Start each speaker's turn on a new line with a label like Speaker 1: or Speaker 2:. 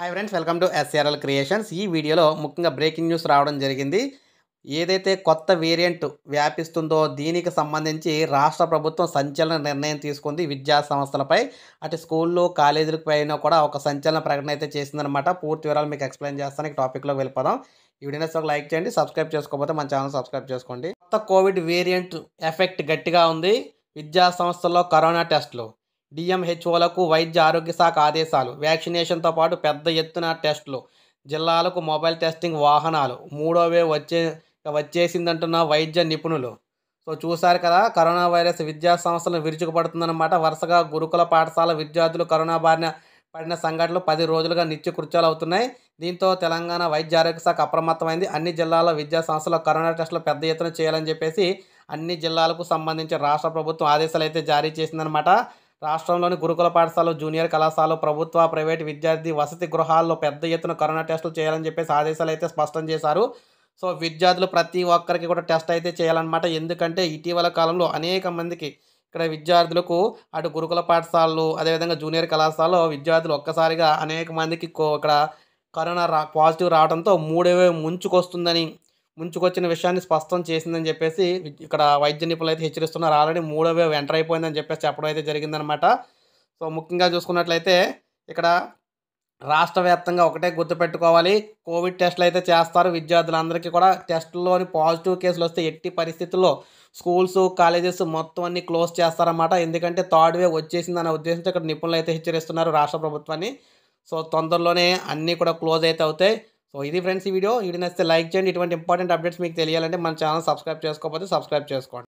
Speaker 1: hi friends welcome to SRL creations ఈ వీడియోలో ముఖ్యంగా బ్రేకింగ్ న్యూస్ రావడం జరిగింది ఏదైతే కొత్త వేరియంట్ వ్యాపిస్తుందో దీనికి సంబంధించి రాష్ట్ర ప్రభుత్వం సంచలన నిర్ణయం తీసుకుంది విద్యా సంస్థలపై అటు స్కూల్లో కాలేజీలకు పైన కూడా ఒక సంచలన ప్రకటన అయితే చేసిందనమాట పూర్తి వివరాలు మీకు ఎక్స్ప్లెయిన్ చేస్తాను ఈ టాపిక్లోకి వెళ్ళిపోదాం ఈ వీడియోస్ ఒక లైక్ చేయండి సబ్స్క్రైబ్ చేసుకోకపోతే మన ఛానల్ సబ్స్క్రైబ్ చేసుకోండి కొత్త కోవిడ్ వేరియంట్ ఎఫెక్ట్ గట్టిగా ఉంది విద్యా సంస్థల్లో కరోనా టెస్టులు డిఎంహెచ్ఓలకు వైద్య ఆరోగ్య శాఖ ఆదేశాలు వ్యాక్సినేషన్తో పాటు పెద్ద ఎత్తున టెస్టులు జిల్లాలకు మొబైల్ టెస్టింగ్ వాహనాలు మూడో వేవ్ వచ్చే వచ్చేసిందంటున్న వైద్య నిపుణులు సో చూశారు కదా కరోనా వైరస్ విద్యా సంస్థలను విరుచుకుపడుతుందన్నమాట వరుసగా గురుకుల పాఠశాల విద్యార్థులు కరోనా బారిన పడిన సంఘటనలు పది రోజులుగా నిత్యకృత్యాలు అవుతున్నాయి దీంతో తెలంగాణ వైద్య ఆరోగ్య శాఖ అప్రమత్తమైంది అన్ని జిల్లాల విద్యా సంస్థల కరోనా టెస్టులు పెద్ద ఎత్తున చేయాలని చెప్పేసి అన్ని జిల్లాలకు సంబంధించి రాష్ట్ర ప్రభుత్వం ఆదేశాలు అయితే జారీ చేసిందనమాట రాష్ట్రంలోని గురుకుల పాఠశాలలు జూనియర్ కళాశాలలు ప్రభుత్వ ప్రైవేట్ విద్యార్థి వసతి గృహాల్లో పెద్ద ఎత్తున కరోనా టెస్టులు చేయాలని చెప్పేసి ఆదేశాలు అయితే స్పష్టం చేశారు సో విద్యార్థులు ప్రతి ఒక్కరికి కూడా టెస్ట్ అయితే చేయాలన్నమాట ఎందుకంటే ఇటీవల కాలంలో అనేక మందికి ఇక్కడ విద్యార్థులకు అటు గురుకుల పాఠశాలలు అదేవిధంగా జూనియర్ కళాశాలలో విద్యార్థులు ఒక్కసారిగా అనేక మందికి ఇక్కడ కరోనా రా పాజిటివ్ రావడంతో మూడేవే ముంచుకొస్తుందని ముంచుకొచ్చిన విషయాన్ని స్పష్టం చేసిందని చెప్పేసి ఇక్కడ వైద్య నిపుణులు అయితే హెచ్చరిస్తున్నారు ఆల్రెడీ మూడో వేవ్ ఎంటర్ అయిపోయిందని చెప్పేసి చెప్పడం అయితే జరిగిందనమాట సో ముఖ్యంగా చూసుకున్నట్లయితే ఇక్కడ రాష్ట్ర వ్యాప్తంగా ఒకటే గుర్తుపెట్టుకోవాలి కోవిడ్ టెస్టులు అయితే చేస్తారు విద్యార్థులందరికీ కూడా టెస్టుల్లోని పాజిటివ్ కేసులు వస్తే ఎట్టి పరిస్థితుల్లో స్కూల్స్ కాలేజెస్ మొత్తం అన్ని క్లోజ్ చేస్తారన్నమాట ఎందుకంటే థర్డ్ వేవ్ అనే ఉద్దేశంతో ఇక్కడ నిపుణులు అయితే హెచ్చరిస్తున్నారు రాష్ట్ర ప్రభుత్వాన్ని సో తొందరలోనే అన్నీ కూడా క్లోజ్ అయితే అవుతాయి సో ఇది ఫ్రెండ్స్ ఈ వీడియో వీడియో నచ్చితే లైక్ చేయండి ఇటువంటి ఇంపార్టెంట్ అప్డేట్స్ మీకు తెలియాలంటే మన ఛానల్ సబ్స్క్రైబ్ చేసుకోకపోతే సబ్స్క్రైబ్ చేసుకోండి